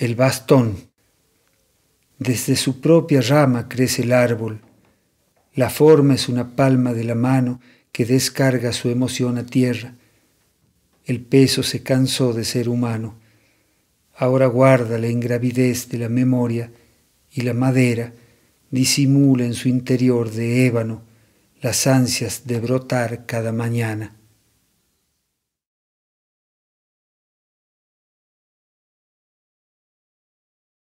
el bastón. Desde su propia rama crece el árbol. La forma es una palma de la mano que descarga su emoción a tierra. El peso se cansó de ser humano. Ahora guarda la ingravidez de la memoria y la madera disimula en su interior de ébano las ansias de brotar cada mañana.